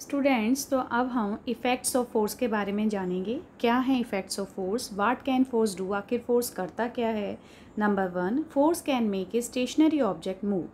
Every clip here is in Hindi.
स्टूडेंट्स तो अब हम इफ़ेक्ट्स ऑफ फोर्स के बारे में जानेंगे क्या हैं effects of force what can force do आखिर फोर्स करता क्या है number one force can make a stationary object move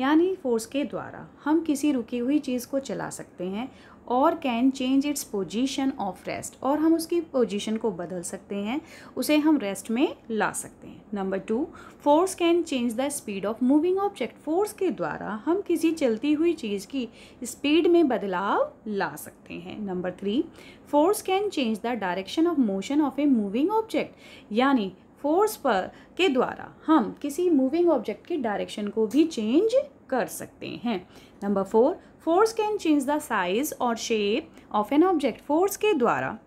यानी फोर्स के द्वारा हम किसी रुकी हुई चीज़ को चला सकते हैं और can change its position of rest और हम उसकी पोजिशन को बदल सकते हैं उसे हम रेस्ट में ला सकते हैं number two force can change the speed of moving object force के द्वारा हम किसी चलती हुई चीज़ की स्पीड में बदलाव ला सकते हैं number three force can change the direction of motion of a moving object यानी फोर्स पर के द्वारा हम किसी मूविंग ऑब्जेक्ट के डायरेक्शन को भी चेंज कर सकते हैं number four force can change the size और shape of an object force के द्वारा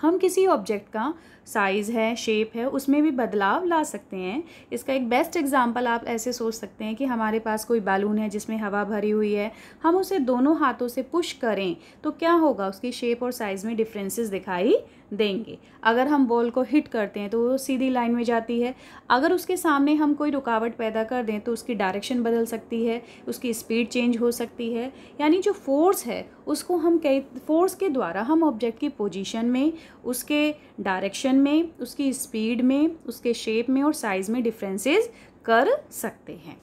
हम किसी ऑब्जेक्ट का साइज़ है शेप है उसमें भी बदलाव ला सकते हैं इसका एक बेस्ट एग्जाम्पल आप ऐसे सोच सकते हैं कि हमारे पास कोई बालून है जिसमें हवा भरी हुई है हम उसे दोनों हाथों से पुश करें तो क्या होगा उसकी शेप और साइज़ में डिफरेंसेस दिखाई देंगे अगर हम बॉल को हिट करते हैं तो वो सीधी लाइन में जाती है अगर उसके सामने हम कोई रुकावट पैदा कर दें तो उसकी डायरेक्शन बदल सकती है उसकी स्पीड चेंज हो सकती है यानी जो फोर्स है उसको हम कई फोर्स के द्वारा हम ऑब्जेक्ट की पोजीशन में उसके डायरेक्शन में उसकी स्पीड में उसके शेप में और साइज़ में डिफ्रेंसेज कर सकते हैं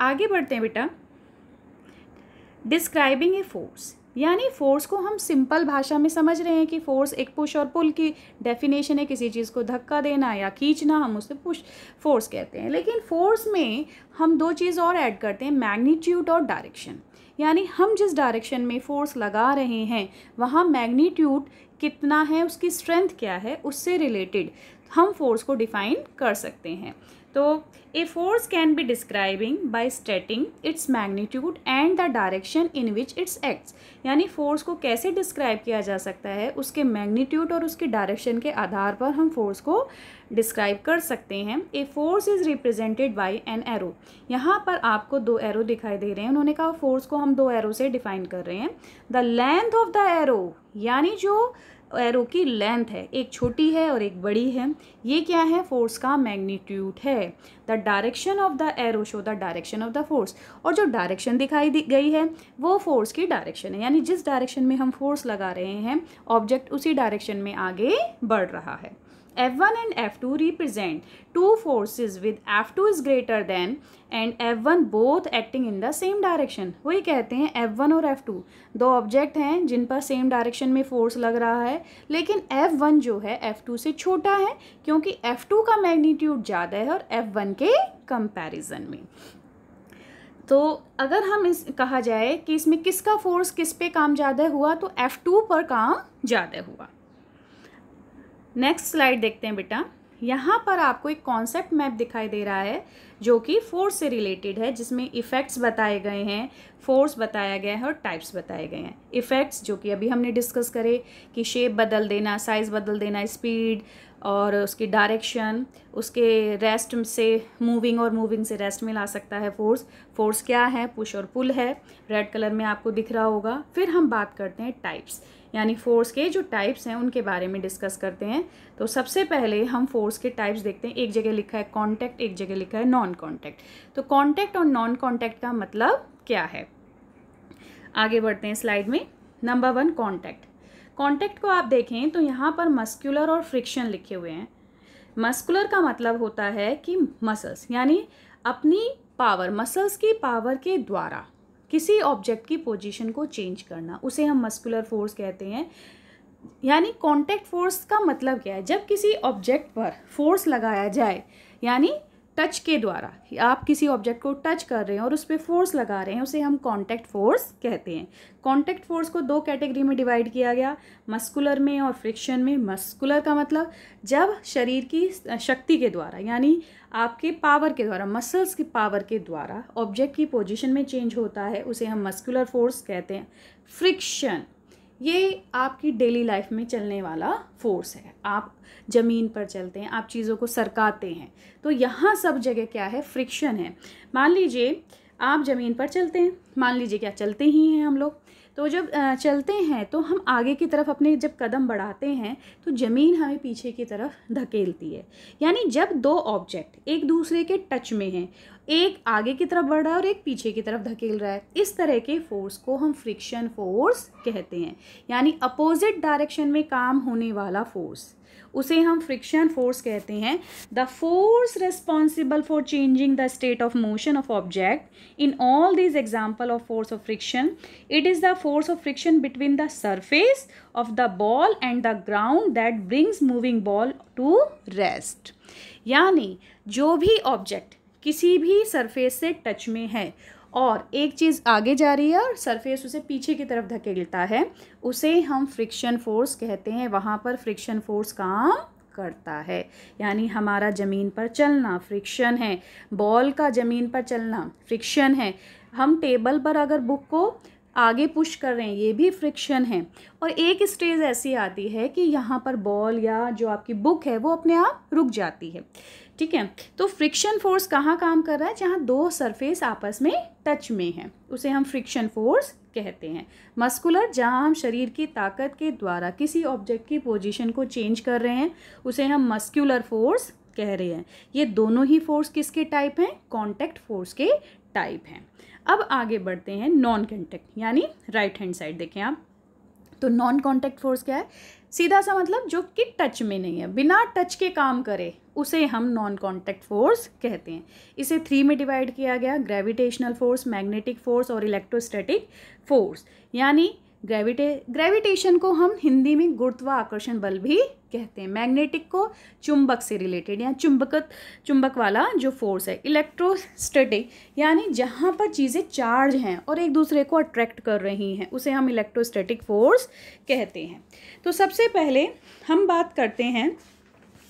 आगे बढ़ते हैं बेटा डिस्क्राइबिंग ए फोर्स यानी फोर्स को हम सिंपल भाषा में समझ रहे हैं कि फोर्स एक पुश और पुल की डेफिनेशन है किसी चीज़ को धक्का देना या खींचना हम उसे पुश फोर्स कहते हैं लेकिन फोर्स में हम दो चीज़ और ऐड करते हैं मैग्नीट्यूड और डायरेक्शन यानी हम जिस डायरेक्शन में फोर्स लगा रहे हैं वहाँ मैग्नीट्यूड कितना है उसकी स्ट्रेंथ क्या है उससे रिलेटेड हम फोर्स को डिफाइन कर सकते हैं तो a force can be describing by stating its magnitude and the direction in which its acts यानी फोर्स को कैसे डिस्क्राइब किया जा सकता है उसके मैग्नीट्यूड और उसके डायरेक्शन के आधार पर हम फोर्स को डिस्क्राइब कर सकते हैं a force is represented by an arrow यहाँ पर आपको दो एरो दिखाई दे रहे हैं उन्होंने कहा फोर्स को हम दो एरो से डिफाइन कर रहे हैं the length of the arrow यानी जो एरो की लेंथ है एक छोटी है और एक बड़ी है ये क्या है फोर्स का मैग्नीट्यूड है the direction of the arrow show the direction of the force और जो डायरेक्शन दिखाई दी गई है वो फोर्स की डायरेक्शन है यानी जिस डायरेक्शन में हम फोर्स लगा रहे हैं ऑब्जेक्ट उसी डायरेक्शन में आगे बढ़ रहा है F1 and F2 represent two forces with F2 is greater than and F1 both acting in the same direction वही कहते हैं F1 और F2 दो ऑब्जेक्ट हैं जिन पर सेम डायरेक्शन में फोर्स लग रहा है लेकिन F1 जो है F2 से छोटा है क्योंकि F2 का मैग्नीट्यूड ज़्यादा है और F1 के कंपैरिजन में तो अगर हम इस कहा जाए कि इसमें किसका फोर्स किस पे काम ज़्यादा हुआ तो F2 पर काम ज़्यादा हुआ नेक्स्ट स्लाइड देखते हैं बेटा यहाँ पर आपको एक कॉन्सेप्ट मैप दिखाई दे रहा है जो कि फोर्स से रिलेटेड है जिसमें इफ़ेक्ट्स बताए गए हैं फोर्स बताया गया है और टाइप्स बताए गए हैं इफ़ेक्ट्स जो कि अभी हमने डिस्कस करे कि शेप बदल देना साइज़ बदल देना स्पीड और उसकी डायरेक्शन उसके रेस्ट से मूविंग और मूविंग से रेस्ट में ला सकता है फोर्स फोर्स क्या है पुश और पुल है रेड कलर में आपको दिख रहा होगा फिर हम बात करते हैं टाइप्स यानी फोर्स के जो टाइप्स हैं उनके बारे में डिस्कस करते हैं तो सबसे पहले हम फोर्स के टाइप्स देखते हैं एक जगह लिखा है कॉन्टैक्ट एक जगह लिखा है नॉन कॉन्टैक्ट तो कॉन्टैक्ट और नॉन कॉन्टैक्ट का मतलब क्या है आगे बढ़ते हैं स्लाइड में नंबर वन कॉन्टैक्ट कॉन्टैक्ट को आप देखें तो यहाँ पर मस्कुलर और फ्रिक्शन लिखे हुए हैं मस्कुलर का मतलब होता है कि मसल्स यानी अपनी पावर मसल्स की पावर के द्वारा किसी ऑब्जेक्ट की पोजीशन को चेंज करना उसे हम मस्कुलर फोर्स कहते हैं यानी कांटेक्ट फोर्स का मतलब क्या है जब किसी ऑब्जेक्ट पर फोर्स लगाया जाए यानी टच के द्वारा आप किसी ऑब्जेक्ट को टच कर रहे हैं और उस पर फोर्स लगा रहे हैं उसे हम कॉन्टैक्ट फोर्स कहते हैं कॉन्टैक्ट फोर्स को दो कैटेगरी में डिवाइड किया गया मस्कुलर में और फ्रिक्शन में मस्कुलर का मतलब जब शरीर की शक्ति के द्वारा यानी आपके पावर के द्वारा मसल्स की पावर के द्वारा ऑब्जेक्ट की पोजिशन में चेंज होता है उसे हम मस्कुलर फोर्स कहते हैं फ्रिक्शन ये आपकी डेली लाइफ में चलने वाला फोर्स है आप ज़मीन पर चलते हैं आप चीज़ों को सरकाते हैं तो यहाँ सब जगह क्या है फ्रिक्शन है मान लीजिए आप ज़मीन पर चलते हैं मान लीजिए क्या चलते ही हैं हम लोग तो जब चलते हैं तो हम आगे की तरफ अपने जब कदम बढ़ाते हैं तो ज़मीन हमें पीछे की तरफ धकेलती है यानी जब दो ऑब्जेक्ट एक दूसरे के टच में हैं एक आगे की तरफ बढ़ रहा है और एक पीछे की तरफ धकेल रहा है इस तरह के फोर्स को हम फ्रिक्शन फोर्स कहते हैं यानी अपोजिट डायरेक्शन में काम होने वाला फोर्स उसे हम फ्रिक्शन फोर्स कहते हैं the force responsible for changing the state of motion of object in all this example of force of friction it is the force of friction between the surface of the ball and the ground that brings moving ball to rest यानी जो भी ऑब्जेक्ट किसी भी सरफेस से टच में है और एक चीज़ आगे जा रही है और सरफेस उसे पीछे की तरफ धकेलता है उसे हम फ्रिक्शन फोर्स कहते हैं वहाँ पर फ्रिक्शन फोर्स काम करता है यानी हमारा ज़मीन पर चलना फ्रिक्शन है बॉल का ज़मीन पर चलना फ्रिक्शन है हम टेबल पर अगर बुक को आगे पुश कर रहे हैं ये भी फ्रिक्शन है और एक स्टेज ऐसी आती है कि यहाँ पर बॉल या जो आपकी बुक है वो अपने आप रुक जाती है ठीक है तो फ्रिक्शन फोर्स कहाँ काम कर रहा है जहाँ दो सरफेस आपस में टच में है उसे हम फ्रिक्शन फोर्स कहते हैं मस्कुलर जहाँ हम शरीर की ताकत के द्वारा किसी ऑब्जेक्ट की पोजीशन को चेंज कर रहे हैं उसे हम मस्कुलर फोर्स कह रहे हैं ये दोनों ही फोर्स किसके टाइप हैं कॉन्टैक्ट फोर्स के टाइप हैं अब आगे बढ़ते हैं नॉन कॉन्टैक्ट यानी राइट हैंड साइड देखें आप तो नॉन कॉन्टैक्ट फोर्स क्या है सीधा सा मतलब जो कि टच में नहीं है बिना टच के काम करे उसे हम नॉन कॉन्टैक्ट फोर्स कहते हैं इसे थ्री में डिवाइड किया गया ग्रेविटेशनल फोर्स मैग्नेटिक फोर्स और इलेक्ट्रोस्टैटिक फोर्स यानी ग्रेविटे ग्रेविटेशन को हम हिंदी में गुरुत्वाकर्षण बल भी कहते हैं मैग्नेटिक को चुंबक से रिलेटेड या चुंबक चुंबक वाला जो फोर्स है इलेक्ट्रोस्टैटिक यानी जहाँ पर चीज़ें चार्ज हैं और एक दूसरे को अट्रैक्ट कर रही हैं उसे हम इलेक्ट्रोस्टैटिक फोर्स कहते हैं तो सबसे पहले हम बात करते हैं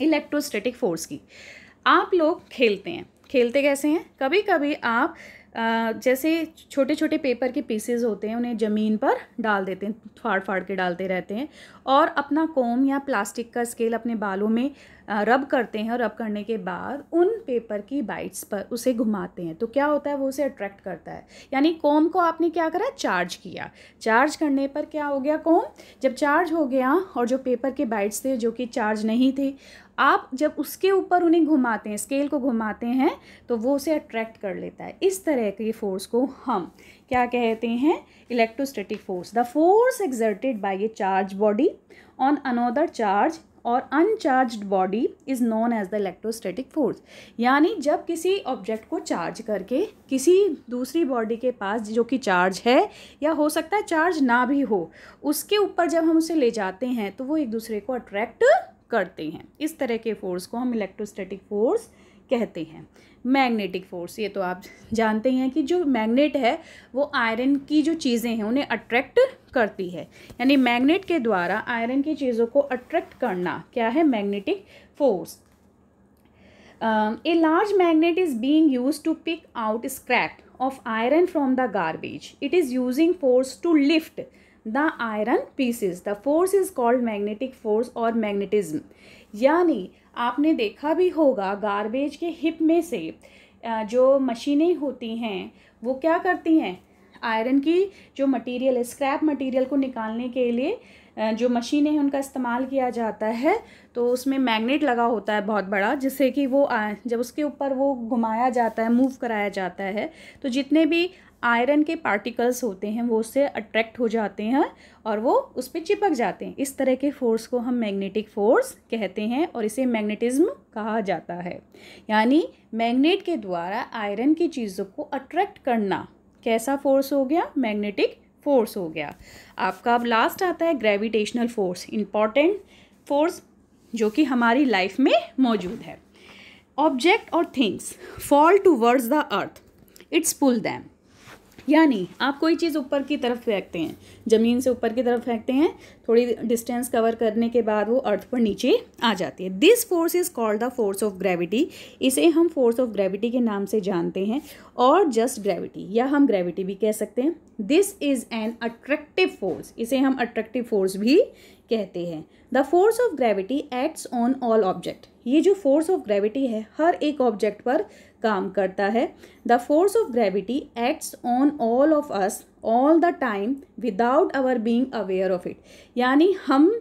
इलेक्ट्रोस्टेटिक फोर्स की आप लोग खेलते हैं खेलते कैसे हैं कभी कभी आप आ, जैसे छोटे छोटे पेपर के पीसेज होते हैं उन्हें ज़मीन पर डाल देते हैं फाड़ फाड़ के डालते रहते हैं और अपना कोम या प्लास्टिक का स्केल अपने बालों में रब करते हैं और रब करने के बाद उन पेपर की बाइट्स पर उसे घुमाते हैं तो क्या होता है वो उसे अट्रैक्ट करता है यानी कोम को आपने क्या करा चार्ज किया चार्ज करने पर क्या हो गया कोम जब चार्ज हो गया और जो पेपर के बाइट्स थे जो कि चार्ज नहीं थे आप जब उसके ऊपर उन्हें घुमाते हैं स्केल को घुमाते हैं तो वो उसे अट्रैक्ट कर लेता है इस तरह के फोर्स को हम क्या कहते हैं electrostatic force the force exerted by a charge body on another charge और uncharge body is known as the electrostatic force यानी जब किसी ऑब्जेक्ट को चार्ज करके किसी दूसरी बॉडी के पास जो कि चार्ज है या हो सकता है चार्ज ना भी हो उसके ऊपर जब हम उसे ले जाते हैं तो वो एक दूसरे को अट्रैक्ट करते हैं इस तरह के फोर्स को हम इलेक्ट्रोस्टैटिक फोर्स कहते हैं मैग्नेटिक फोर्स ये तो आप जानते हैं कि जो मैग्नेट है वो आयरन की जो चीज़ें हैं उन्हें अट्रैक्ट करती है यानी मैग्नेट के द्वारा आयरन की चीज़ों को अट्रैक्ट करना क्या है magnetic force a large magnet is being use to pick out scrap of iron from the garbage it is using force to lift the iron pieces the force is called magnetic force और मैग्नेटिज्म यानी आपने देखा भी होगा गार्बेज के हिप में से जो मशीनें होती हैं वो क्या करती हैं आयरन की जो मटेरियल है स्क्रैप मटेरियल को निकालने के लिए जो मशीनें हैं उनका इस्तेमाल किया जाता है तो उसमें मैग्नेट लगा होता है बहुत बड़ा जिससे कि वो जब उसके ऊपर वो घुमाया जाता है मूव कराया जाता है तो जितने भी आयरन के पार्टिकल्स होते हैं वो उससे अट्रैक्ट हो जाते हैं और वो उस पर चिपक जाते हैं इस तरह के फोर्स को हम मैग्नेटिक फोर्स कहते हैं और इसे मैग्नेटिज्म कहा जाता है यानी मैग्नेट के द्वारा आयरन की चीज़ों को अट्रैक्ट करना कैसा फोर्स हो गया मैग्नेटिक फोर्स हो गया आपका अब लास्ट आता है ग्रेविटेशनल फोर्स इम्पॉर्टेंट फोर्स जो कि हमारी लाइफ में मौजूद है ऑब्जेक्ट और things fall towards the earth its pull them यानी आप कोई चीज़ ऊपर की तरफ फेंकते हैं ज़मीन से ऊपर की तरफ फेंकते हैं थोड़ी डिस्टेंस कवर करने के बाद वो अर्थ पर नीचे आ जाती है this force is called the force of gravity इसे हम फोर्स ऑफ ग्रेविटी के नाम से जानते हैं और जस्ट ग्रेविटी या हम ग्रेविटी भी कह सकते हैं this is an attractive force इसे हम अट्रैक्टिव फोर्स भी कहते हैं the force of gravity acts on all object ये जो फोर्स ऑफ ग्रेविटी है हर एक ऑब्जेक्ट पर काम करता है the force of gravity acts on all of us all the time without our being aware of it यानी हम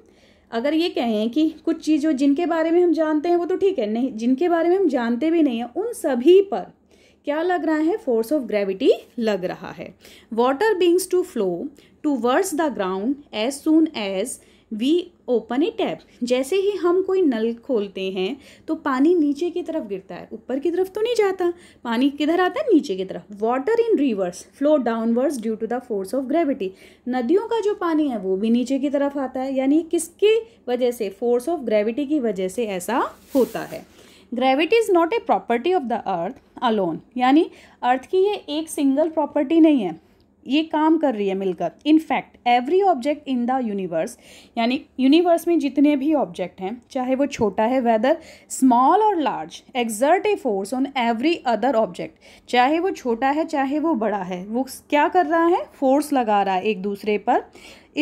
अगर ये कहें कि कुछ चीज़ों जिनके बारे में हम जानते हैं वो तो ठीक है नहीं जिनके बारे में हम जानते भी नहीं हैं उन सभी पर क्या लग रहा है फोर्स ऑफ ग्रेविटी लग रहा है water begins to flow towards the ground as soon as we open a tap जैसे ही हम कोई नल खोलते हैं तो पानी नीचे की तरफ गिरता है ऊपर की तरफ तो नहीं जाता पानी किधर आता है नीचे की तरफ water in rivers flow downwards due to the force of gravity नदियों का जो पानी है वो भी नीचे की तरफ आता है यानी किसकी वजह से फोर्स ऑफ ग्रेविटी की वजह से ऐसा होता है gravity is not a property of the earth alone यानी अर्थ की ये एक सिंगल प्रॉपर्टी नहीं है ये काम कर रही है मिलकर in fact every object in the universe यानी यूनिवर्स में जितने भी ऑब्जेक्ट हैं चाहे वो छोटा है वेदर स्मॉल और large exert a force on every other object चाहे वो छोटा है चाहे वो बड़ा है वो क्या कर रहा है फोर्स लगा रहा है एक दूसरे पर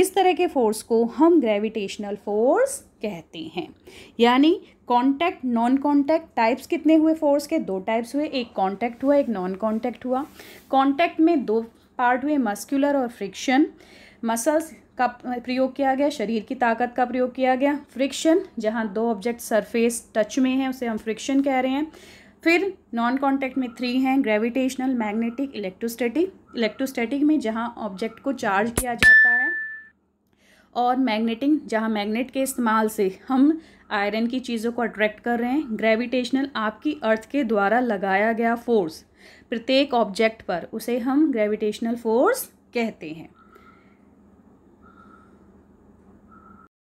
इस तरह के फोर्स को हम ग्रेविटेशनल फोर्स कहते हैं यानी कांटेक्ट नॉन कांटेक्ट टाइप्स कितने हुए फोर्स के दो टाइप्स हुए एक कांटेक्ट हुआ एक नॉन कांटेक्ट हुआ कांटेक्ट में दो पार्ट हुए मस्कुलर और फ्रिक्शन मसल्स का प्रयोग किया गया शरीर की ताकत का प्रयोग किया गया फ्रिक्शन जहाँ दो ऑब्जेक्ट सरफेस टच में हैं उसे हम फ्रिक्शन कह रहे हैं फिर नॉन कॉन्टैक्ट में थ्री हैं ग्रेविटेशनल मैग्नेटिक इलेक्ट्रोस्टैटिक इलेक्ट्रोस्टैटिक में जहाँ ऑब्जेक्ट को चार्ज किया जाता है और मैग्नेटिंग जहाँ मैग्नेट के इस्तेमाल से हम आयरन की चीज़ों को अट्रैक्ट कर रहे हैं ग्रेविटेशनल आपकी अर्थ के द्वारा लगाया गया फोर्स प्रत्येक ऑब्जेक्ट पर उसे हम ग्रेविटेशनल फोर्स कहते हैं